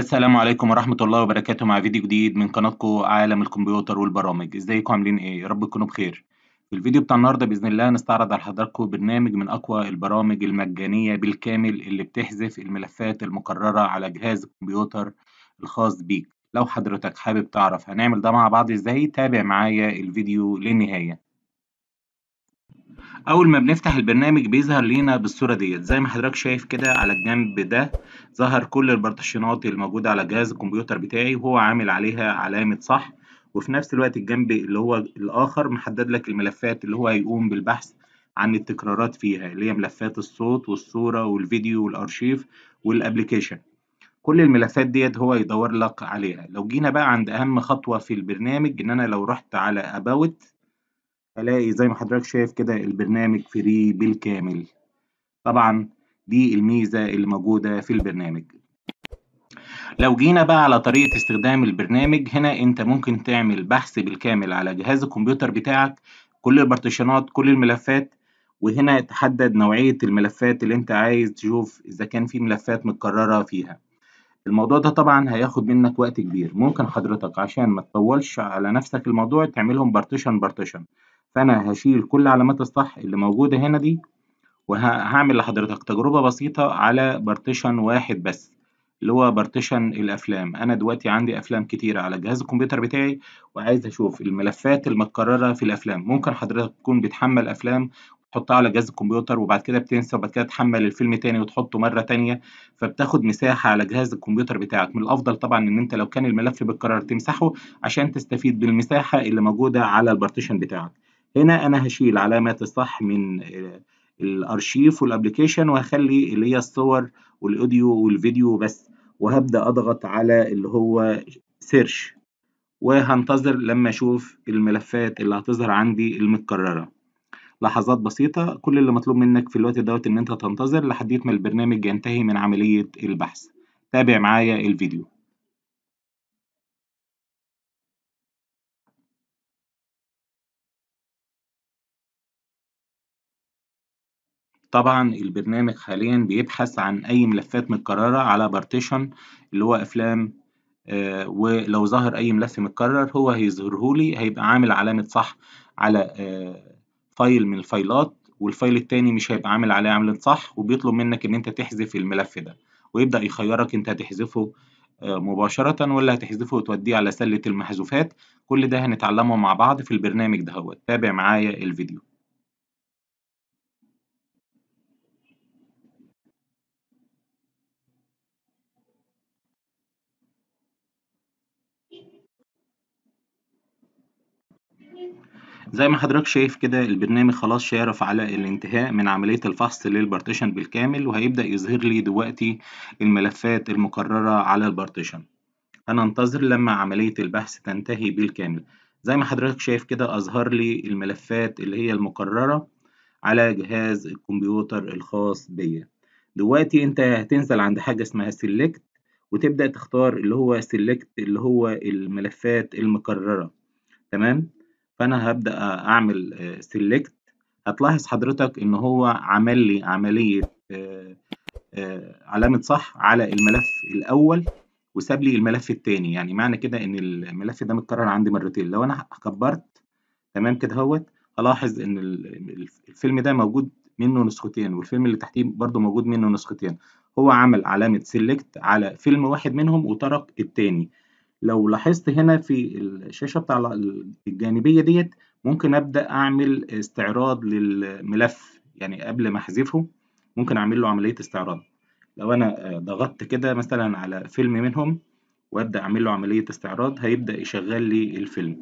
السلام عليكم ورحمة الله وبركاته مع فيديو جديد من قناتكم عالم الكمبيوتر والبرامج ازيكم عاملين ايه يا رب تكونوا بخير في الفيديو بتاع النهارده باذن الله نستعرض على حضراتكم برنامج من اقوى البرامج المجانية بالكامل اللي بتحذف الملفات المكررة على جهاز الكمبيوتر الخاص بيك لو حضرتك حابب تعرف هنعمل ده مع بعض ازاي تابع معايا الفيديو للنهاية اول ما بنفتح البرنامج بيظهر لينا بالصوره ديت زي ما حضرتك شايف كده على الجنب ده ظهر كل البارتيشنات الموجوده على جهاز الكمبيوتر بتاعي وهو عامل عليها علامه صح وفي نفس الوقت الجنب اللي هو الاخر محدد لك الملفات اللي هو هيقوم بالبحث عن التكرارات فيها اللي هي ملفات الصوت والصوره والفيديو والارشيف والابلكيشن كل الملفات ديت هو يدور لك عليها لو جينا بقى عند اهم خطوه في البرنامج ان انا لو رحت على اباوت الاقي زي ما حضرتك شايف كده البرنامج فري بالكامل طبعا دي الميزه اللي موجوده في البرنامج لو جينا بقى على طريقة استخدام البرنامج هنا انت ممكن تعمل بحث بالكامل على جهاز الكمبيوتر بتاعك كل البارتيشنات كل الملفات وهنا تحدد نوعية الملفات اللي انت عايز تشوف اذا كان في ملفات متكررة فيها الموضوع ده طبعا هياخد منك وقت كبير ممكن حضرتك عشان ما تطولش على نفسك الموضوع تعملهم بارتيشن بارتيشن فأنا هشيل كل علامات الصح اللي موجودة هنا دي وهعمل لحضرتك تجربة بسيطة على بارتيشن واحد بس اللي هو بارتيشن الأفلام أنا دلوقتي عندي أفلام كتيرة على جهاز الكمبيوتر بتاعي وعايز أشوف الملفات المتكررة في الأفلام ممكن حضرتك تكون بتحمل أفلام تحطها على جهاز الكمبيوتر وبعد كده بتنسى وبعد كده تحمل الفيلم تاني وتحطه مرة تانية فبتاخد مساحة على جهاز الكمبيوتر بتاعك من الأفضل طبعا إن أنت لو كان الملف بيتكرر تمسحه عشان تستفيد بالمساحة اللي موجودة على البارتيشن بتاعك هنا انا هشيل علامات الصح من الارشيف والابلكيشن وهخلي اللي هي الصور والاوديو والفيديو بس وهبدا اضغط على اللي هو سيرش وهنتظر لما اشوف الملفات اللي هتظهر عندي المتكرره لحظات بسيطه كل اللي مطلوب منك في الوقت دوت ان انت تنتظر لحد ما البرنامج ينتهي من عمليه البحث تابع معايا الفيديو طبعًا البرنامج حاليًا بيبحث عن أي ملفات متكررة على بارتيشن اللي هو أفلام آه، ولو ظهر أي ملف متكرر هو هيظهره لي هيبقى عامل علامة صح على فايل آه، من الفايلات والفايل التاني مش هيبقى عامل عليه علامة صح وبيطلب منك إن أنت تحذف الملف ده، ويبدأ يخيرك أنت هتحذفه آه، مباشرة ولا هتحذفه وتوديه على سلة المحذوفات، كل ده هنتعلمه مع بعض في البرنامج هو تابع معايا الفيديو. زي ما حضرتك شايف كده البرنامج خلاص شارف على الانتهاء من عملية الفحص للبارتيشن بالكامل وهيبدأ يظهر لي دلوقتي الملفات المكررة على البارتيشن هننتظر لما عملية البحث تنتهي بالكامل زي ما حضرتك شايف كده أظهر لي الملفات اللي هي المكررة على جهاز الكمبيوتر الخاص بيا دلوقتي انت هتنزل عند حاجة اسمها سيلكت وتبدأ تختار اللي هو سيلكت اللي هو الملفات المكررة تمام فانا هبدا اعمل سيلكت آه, هتلاحظ حضرتك ان هو عمل لي عمليه آه, آه, علامه صح على الملف الاول وساب لي الملف الثاني يعني معنى كده ان الملف ده متكرر عندي مرتين لو انا كبرت تمام كده اهوت هلاحظ ان الفيلم ده موجود منه نسختين والفيلم اللي تحتيه برده موجود منه نسختين هو عمل علامة سيلكت على فيلم واحد منهم وترك التاني لو لاحظت هنا في الشاشة بتاع الجانبية ديت ممكن أبدأ أعمل استعراض للملف يعني قبل ما أحذفه ممكن أعمل له عملية استعراض لو أنا ضغطت كده مثلا على فيلم منهم وأبدأ أعمل له عملية استعراض هيبدأ يشغل لي الفيلم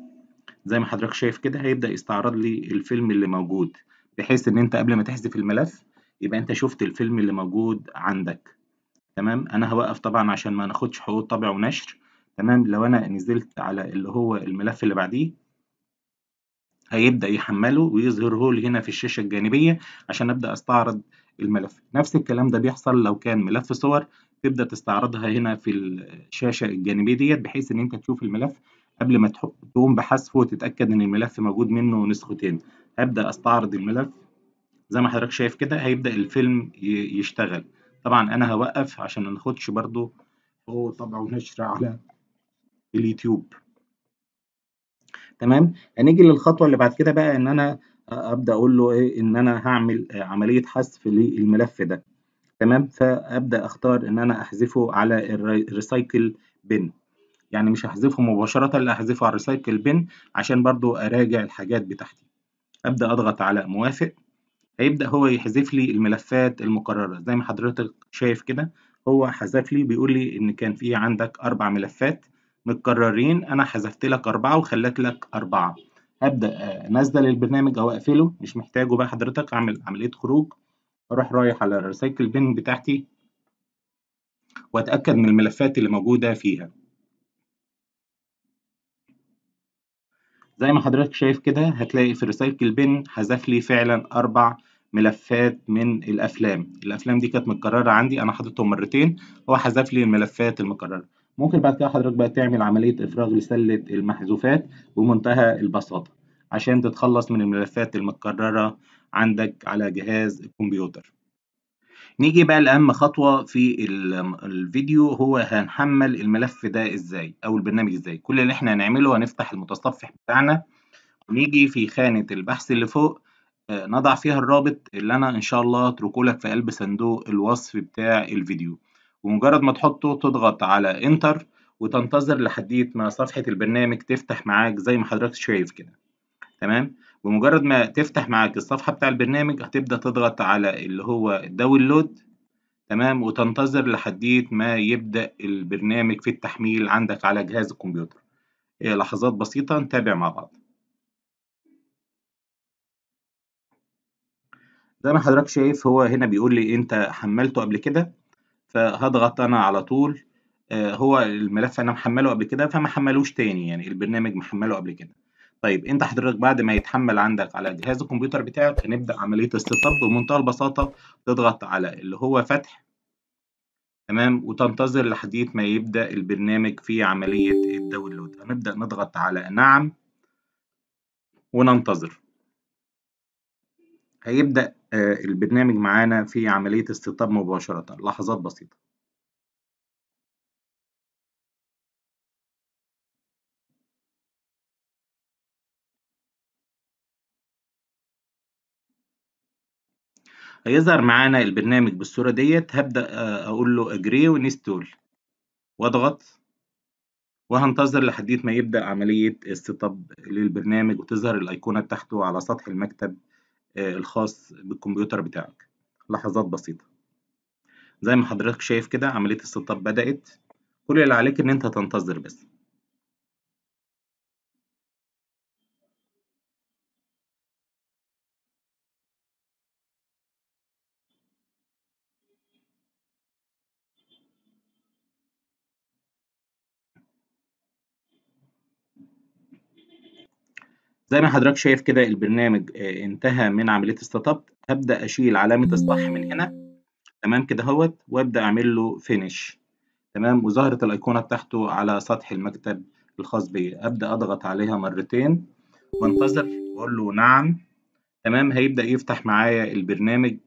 زي ما حضرتك شايف كده هيبدأ يستعرض لي الفيلم اللي موجود بحيث إن أنت قبل ما تحذف الملف يبقى أنت شفت الفيلم اللي موجود عندك تمام أنا هوقف طبعا عشان ما ناخدش حقوق طبع ونشر تمام لو انا نزلت على اللي هو الملف اللي بعديه هيبدأ يحمله ويظهره لي هنا في الشاشة الجانبية عشان أبدأ أستعرض الملف نفس الكلام ده بيحصل لو كان ملف صور تبدأ تستعرضها هنا في الشاشة الجانبية ديت بحيث إن أنت تشوف الملف قبل ما تقوم بحذفه وتتأكد إن الملف موجود منه نسختين هبدأ أستعرض الملف زي ما حضرتك شايف كده هيبدأ الفيلم يشتغل طبعا أنا هوقف عشان ما ناخدش برده هو طبعا ونشر على اليوتيوب تمام هنيجي للخطوه اللي بعد كده بقى ان انا ابدا اقول له ايه ان انا هعمل عمليه حذف للملف ده تمام فابدا اختار ان انا احذفه على الريسايكل بن يعني مش هحذفه مباشره لا احذفه على الريسايكل بن عشان برضو اراجع الحاجات بتاعتي ابدا اضغط على موافق هيبدا هو يحذف لي الملفات المقرره زي ما حضرتك شايف كده هو حذف لي بيقول لي ان كان في عندك اربع ملفات متكررين انا حذفت لك اربعه وخليت لك اربعه هبدا انزل آه، البرنامج او اقفله مش محتاجه بقى حضرتك اعمل عمليه خروج اروح رايح على الريسايكل بن بتاعتي واتاكد من الملفات اللي موجوده فيها زي ما حضرتك شايف كده هتلاقي في الريسايكل بن حذف لي فعلا اربع ملفات من الافلام الافلام دي كانت متكرره عندي انا حاططهم مرتين هو حذف لي الملفات المكرره ممكن بعد كده حضرتك بقى تعمل عملية إفراغ لسلة المحذوفات بمنتهى البساطة عشان تتخلص من الملفات المتكررة عندك على جهاز الكمبيوتر نيجي بقى لأهم خطوة في الفيديو هو هنحمل الملف ده إزاي أو البرنامج إزاي كل اللي إحنا هنعمله هنفتح المتصفح بتاعنا ونيجي في خانة البحث اللي فوق آه، نضع فيها الرابط اللي أنا إن شاء الله أتركه لك في قلب صندوق الوصف بتاع الفيديو ومجرد ما تحطه تضغط على انتر وتنتظر لحديت ما صفحة البرنامج تفتح معاك زي ما حضرتك شايف كده تمام بمجرد ما تفتح معاك الصفحة بتاع البرنامج هتبدأ تضغط على اللي هو داونلود تمام وتنتظر لحديت ما يبدأ البرنامج في التحميل عندك على جهاز الكمبيوتر إيه لحظات بسيطة نتابع مع بعض زي ما حضرتك شايف هو هنا بيقول لي انت حملته قبل كده فهضغط انا على طول آه، هو الملف انا محمله قبل كده فما حملوش تاني يعني البرنامج محمله قبل كده طيب انت حضرتك بعد ما يتحمل عندك على جهاز الكمبيوتر بتاعك هنبدا عمليه استطاب بمنتهى البساطه تضغط على اللي هو فتح تمام وتنتظر لحد ما يبدا البرنامج في عمليه الداونلود هنبدا نضغط على نعم وننتظر هيبدأ آه، البرنامج معانا في عملية استقطاب مباشرة لحظات بسيطة هيظهر معانا البرنامج بالصورة ديت هبدأ آه، أقول له أجري وانستول واضغط وهنتظر لحد ما يبدأ عملية استطاب للبرنامج وتظهر الأيقونة بتاعته على سطح المكتب آه، الخاص بالكمبيوتر بتاعك لحظات بسيطة زي ما حضرتك شايف كده عملية السيت اب بدأت كل اللي عليك إن أنت تنتظر بس زي ما حضرتك شايف كده البرنامج آه، انتهى من عملية الستارت اب هبدأ أشيل علامة الصح من هنا تمام كده اهوت وأبدأ أعمل له فينش تمام وظهرت الأيقونة بتاعته على سطح المكتب الخاص بيا أبدأ أضغط عليها مرتين وانتظر وأقول له نعم تمام هيبدأ يفتح معايا البرنامج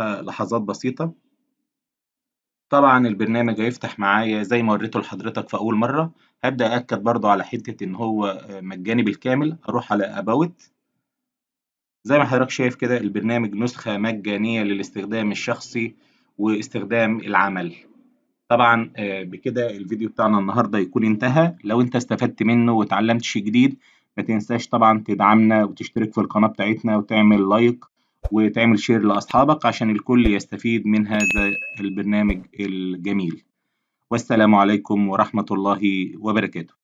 آه، لحظات بسيطة طبعا البرنامج هيفتح معايا زي ما وريته لحضرتك في اول مره هبدا اكد برضو على حته ان هو آه، مجاني بالكامل هروح على اباوت زي ما حضرتك شايف كده البرنامج نسخه مجانيه للاستخدام الشخصي واستخدام العمل طبعا آه، بكده الفيديو بتاعنا النهارده يكون انتهى لو انت استفدت منه وتعلمت شيء جديد ما تنساش طبعا تدعمنا وتشترك في القناه بتاعتنا وتعمل لايك وتعمل شير لأصحابك عشان الكل يستفيد من هذا البرنامج الجميل والسلام عليكم ورحمة الله وبركاته